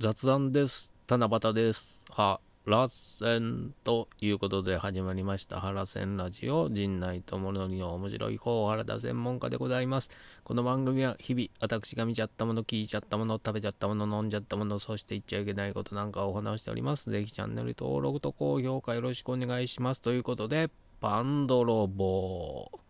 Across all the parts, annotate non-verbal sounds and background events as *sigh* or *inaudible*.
雑談です。七夕です。はらせんということで始まりました。はらせんラジオ、陣内智則の面白い方、原田専門家でございます。この番組は日々、私が見ちゃったもの、聞いちゃったもの、食べちゃったもの、飲んじゃったもの、そして言っちゃいけないことなんかをお話しております。ぜひチャンネル登録と高評価よろしくお願いします。ということで、パンドロボー。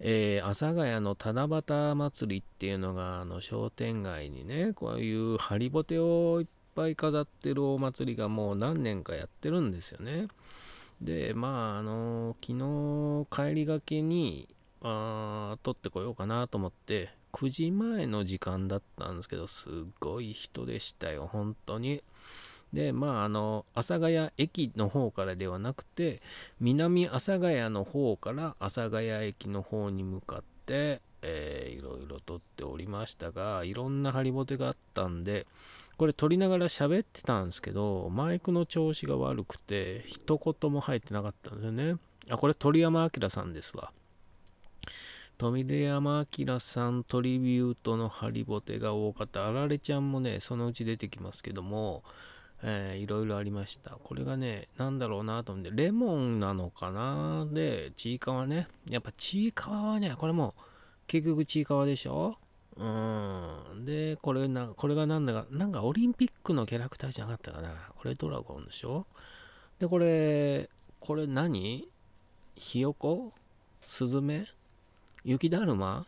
えー、阿佐ヶ谷の七夕祭りっていうのがあの商店街にねこういうハリボテをいっぱい飾ってるお祭りがもう何年かやってるんですよね。でまああの昨日帰りがけにあ取ってこようかなと思って9時前の時間だったんですけどすごい人でしたよ本当に。でまああの阿佐ヶ谷駅の方からではなくて南阿佐ヶ谷の方から阿佐ヶ谷駅の方に向かって、えー、いろいろ撮っておりましたがいろんな張りぼてがあったんでこれ撮りながら喋ってたんですけどマイクの調子が悪くて一言も入ってなかったんですよねあこれ鳥山明さんですわ富山明さんトリビュートのハリボテが多かったあられちゃんもねそのうち出てきますけどもえー、いろいろありました。これがね、なんだろうなと思って、レモンなのかなで、ちいかわね。やっぱちいかわはね、これも、結局ちいかわでしょうん。で、これな、これがなんだか、なんかオリンピックのキャラクターじゃなかったかな。これドラゴンでしょで、これ、これ何ひよこスズメ雪だるま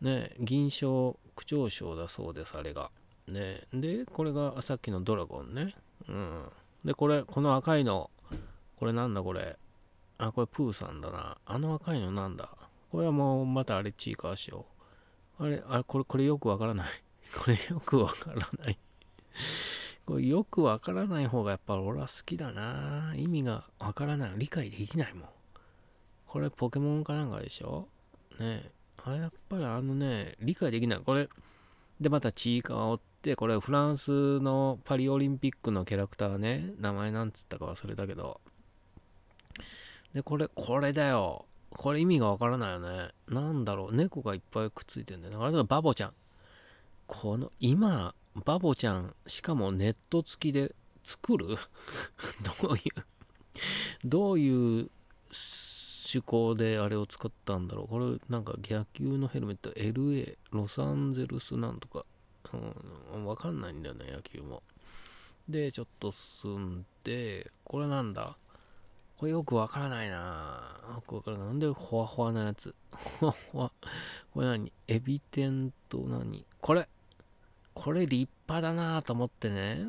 ね、銀賞、区長賞だそうです、あれが。ねでこれがさっきのドラゴンねうんでこれこの赤いのこれなんだこれあこれプーさんだなあの赤いのなんだこれはもうまたあれちいかわしようあれあれこれこれよくわからない *laughs* これよくわからない *laughs* これよくわからない方がやっぱ俺は好きだな意味がわからない理解できないもんこれポケモンかなんかでしょねあやっぱりあのね理解できないこれで、またちいかわおって、これフランスのパリオリンピックのキャラクターね、名前なんつったか忘れたけど。で、これ、これだよ。これ意味がわからないよね。なんだろう。猫がいっぱいくっついてんだよね。あれだバボちゃん。この、今、バボちゃん、しかもネット付きで作る *laughs* どういうどういう趣向であれを使ったんだろう。これ、なんか野球のヘルメット、LA、ロサンゼルスなんとか、うん、わかんないんだよね、野球も。で、ちょっと進んで、これなんだこれよくわからないなよくわからない。なんでほわほわなやつほわほわ。これ何エビ天と何これこれ立派だなと思ってね。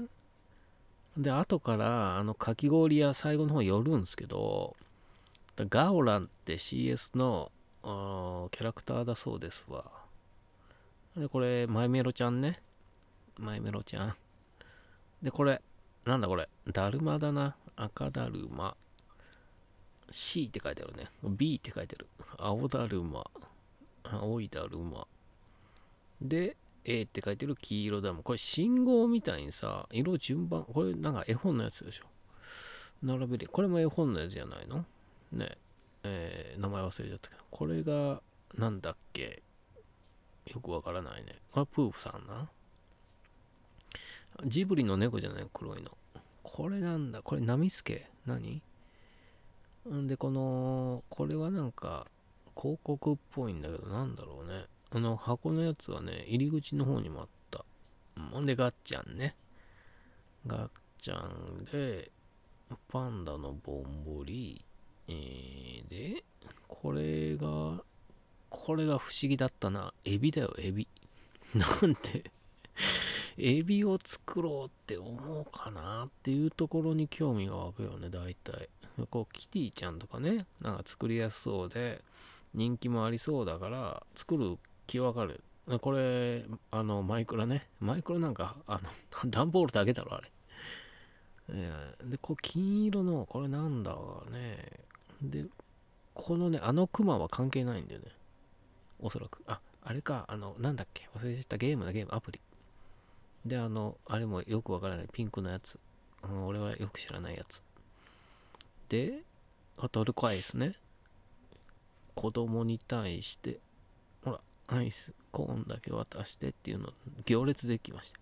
で、後から、あの、かき氷屋最後の方寄るんですけど、ガオランって CS のキャラクターだそうですわ。で、これ、マイメロちゃんね。マイメロちゃん。で、これ、なんだこれ。だるまだな。赤だるま。C って書いてあるね。B って書いてある。青だるま。青いだるま。で、A って書いてる黄色だるま。これ信号みたいにさ、色順番、これなんか絵本のやつでしょ。並べる。これも絵本のやつじゃないのね、えー、名前忘れちゃったけど、これが、なんだっけよくわからないね。あ、プーフさんな。ジブリの猫じゃない黒いの。これなんだこれ、ナミスケ何んで、この、これはなんか、広告っぽいんだけど、なんだろうね。あの、箱のやつはね、入り口の方にもあった。ほんで、ガッチャンね。ガッチャンで、パンダのぼんぼり、えー、で、これが、これが不思議だったな。エビだよ、エビ。*laughs* なんて、エビを作ろうって思うかなっていうところに興味が湧くよね、大体。こう、キティちゃんとかね、なんか作りやすそうで、人気もありそうだから、作る気わかる。これ、あの、マイクラね。マイクラなんか、あの、*laughs* 段ボールだけだろ、あれ。えで、こう、金色の、これなんだろうね。で、このね、あのクマは関係ないんだよね。おそらく。あ、あれか、あの、なんだっけ、忘れちゃったゲームだ、ゲーム、アプリ。で、あの、あれもよくわからない、ピンクのやつ。あの俺はよく知らないやつ。で、あとルコアイスね。子供に対して、ほら、アイス、コーンだけ渡してっていうの行列できました。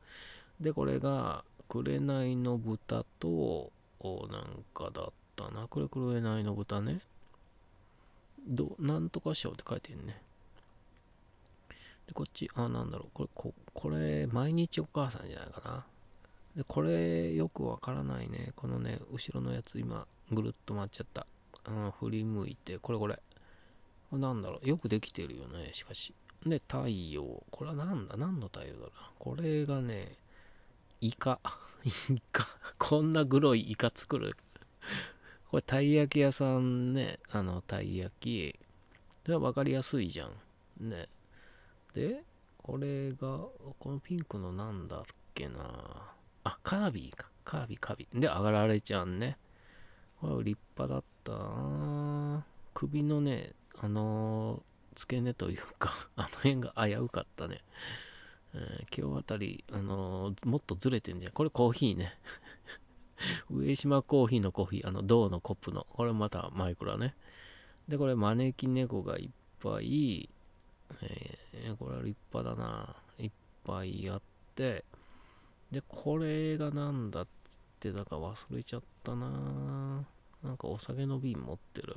で、これが、紅の豚と、なんかだターな。これ黒柳の豚ね。ど、なんとかしようって書いてるね。で、こっち、あ、なんだろう。これ、ここれ、毎日お母さんじゃないかな。で、これ、よくわからないね。このね、後ろのやつ、今、ぐるっと回っちゃった。うん、振り向いて、これこれ。なんだろう。よくできてるよね、しかし。で、太陽。これはなんだ何の太陽だろうな。これがね、イカ。*laughs* イカ。こんなグロいイカ作るこれ、たい焼き屋さんね、あの、たい焼き。ではわかりやすいじゃん。ね。で、これが、このピンクのなんだっけな。あ、カービィか。カービィ、カービィ。で、上がられちゃうね。これ立派だった首のね、あのー、付け根というか *laughs* あの辺が危うかったね。えー、今日あたり、あのー、もっとずれてんじゃん。これコーヒーね。*laughs* 上島コーヒーのコーヒー、あの、銅のコップの。これまたマイクラね。で、これ、招き猫がいっぱい、えー、これは立派だな。いっぱいあって、で、これがなんだっつって、だから忘れちゃったな。なんかお酒の瓶持ってる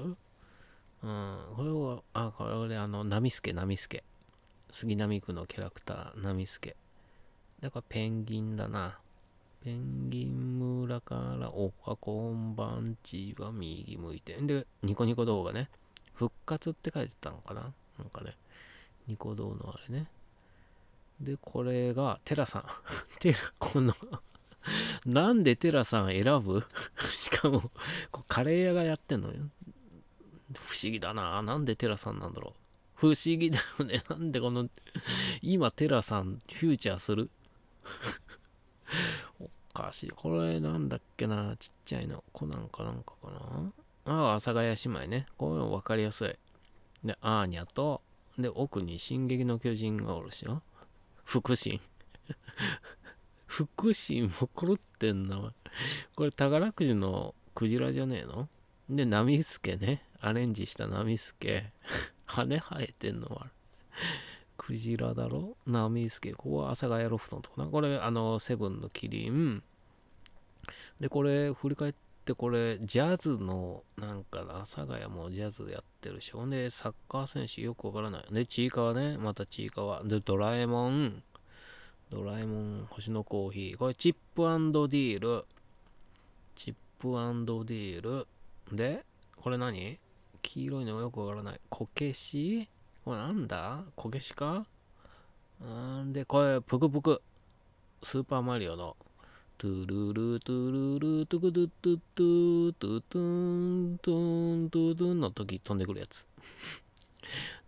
うん、これは、あ、これ、あの、ナミスケ、ナミスケ。杉並区のキャラクター、ナミスケ。だからペンギンだな。ペンギン村から、おはこんばんちは右向いて。で、ニコニコ動画ね。復活って書いてたのかななんかね。ニコ動のあれね。で、これが、テラさん。*laughs* テラ、このなんでテラさん選ぶ *laughs* しかも、カレー屋がやってんのよ。不思議だな。なんでテラさんなんだろう。不思議だよね。なんでこの、今テラさん、フューチャーするかしい。これなんだっけな。ちっちゃいの。コナンかなんかかな。ああ、阿佐ヶ谷姉妹ね。こういうの分かりやすい。で、アーニャと、で、奥に進撃の巨人がおるしよ。腹心。腹 *laughs* 心も狂ってんな。これ宝くじのクジラじゃねえので、ナミスケね。アレンジしたナミスケ。羽生えてんのは。クジラだろナミスケ。ここは阿佐ヶ谷ロフトのとこな。これ、あの、セブンのキリン。で、これ、振り返って、これジャズのなんか阿佐ヶ谷もジャズやってるしほんでサッカー選手よくわからないでちいかはねまたちいかは。でドラえもんドラえもん星のコーヒーこれチップディールチップディールでこれ何黄色いのよくわからないこけしこれなんだこげしかんで、これ、ぷくぷく。スーパーマリオの。トゥルルトゥルルトゥクトゥトゥトゥトゥトゥントゥントゥトゥンの時飛んでくるやつ。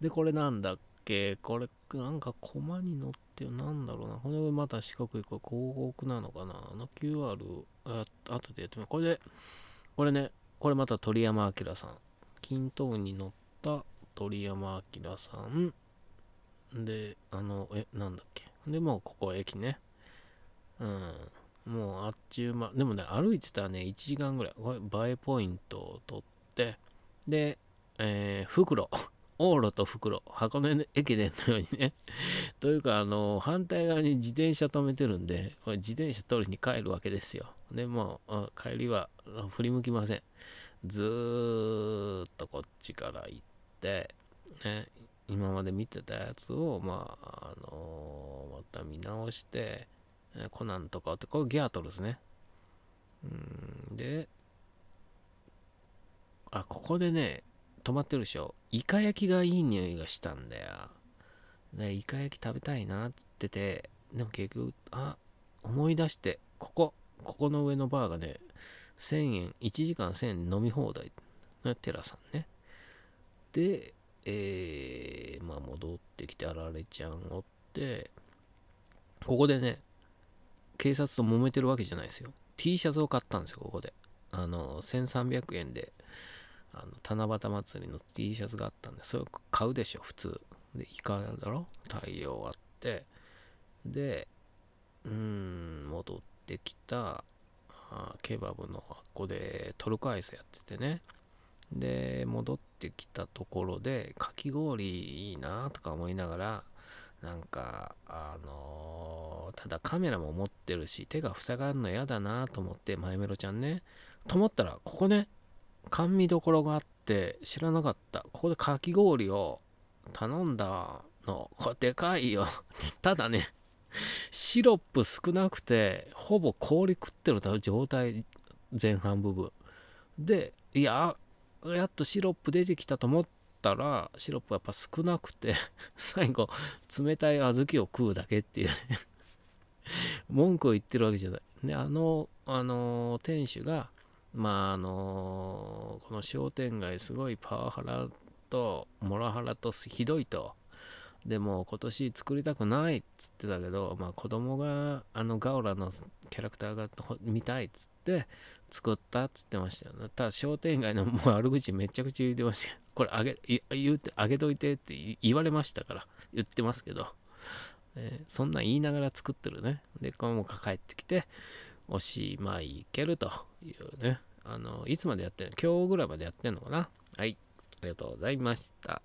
で、これなんだっけこれ、なんかコマに乗ってる、なんだろうな。これまた四角い、これ広告なのかなあの QR、あ後でやってみよう。これで、これね、これまた鳥山明さん。均等に乗った鳥山明さん。で、あの、え、なんだっけ。で、もうここ駅ね。うん。もうあっちゅう間、でもね、歩いてたらね、1時間ぐらい。これ、映えポイントを取って、で、えー、袋。*laughs* 往路と袋。箱根駅伝のようにね。*laughs* というか、あの、反対側に自転車止めてるんで、これ自転車取りに帰るわけですよ。で、もう、帰りは振り向きません。ずーっとこっちから行って、ね、今まで見てたやつを、まあ、あのー、また見直して、コナンとかって、これギャートルですね。うん、で、あ、ここでね、止まってるでしょ。イカ焼きがいい匂いがしたんだよ。で、イカ焼き食べたいなって言ってて、でも結局、あ、思い出して、ここ、ここの上のバーがね、1000円、1時間1000円飲み放題。テラさんね。で、えー、まあ戻ってきてあられちゃんおって、ここでね、警察と揉めてるわけじゃないですよ。T シャツを買ったんですよ、ここで。あの、1300円で、あの、七夕祭りの T シャツがあったんで、それを買うでしょ、普通。で、いかがだろ太陽あって。で、うん、戻ってきた、あケバブの箱でトルコアイスやっててね。で、戻っってきたところでかき氷いいなとか思いながらなんかあのー、ただカメラも持ってるし手が塞がるの嫌だなと思ってマイメロちゃんねと思ったらここね甘味どころがあって知らなかったここでかき氷を頼んだのこれでかいよ *laughs* ただねシロップ少なくてほぼ氷食ってる状態前半部分でいややっとシロップ出てきたと思ったら、シロップやっぱ少なくて、*laughs* 最後、冷たい小豆を食うだけっていうね *laughs* 文句を言ってるわけじゃない。ね、あの、あの、店主が、まあ、あの、この商店街すごいパワハラと、モラハラとひどいと。でも今年作りたくないっつってたけど、まあ、子供があのガオラのキャラクターが見たいっつって作ったっつってましたよ、ね。ただ商店街のもう悪口めちゃくちゃ言ってました *laughs* これあげ、言うて、あげといてって言われましたから、言ってますけど、えー、そんなん言いながら作ってるね。で、こ後も帰ってきて、おしまいいけるというね。あの、いつまでやってんの今日ぐらいまでやってんのかなはい。ありがとうございました。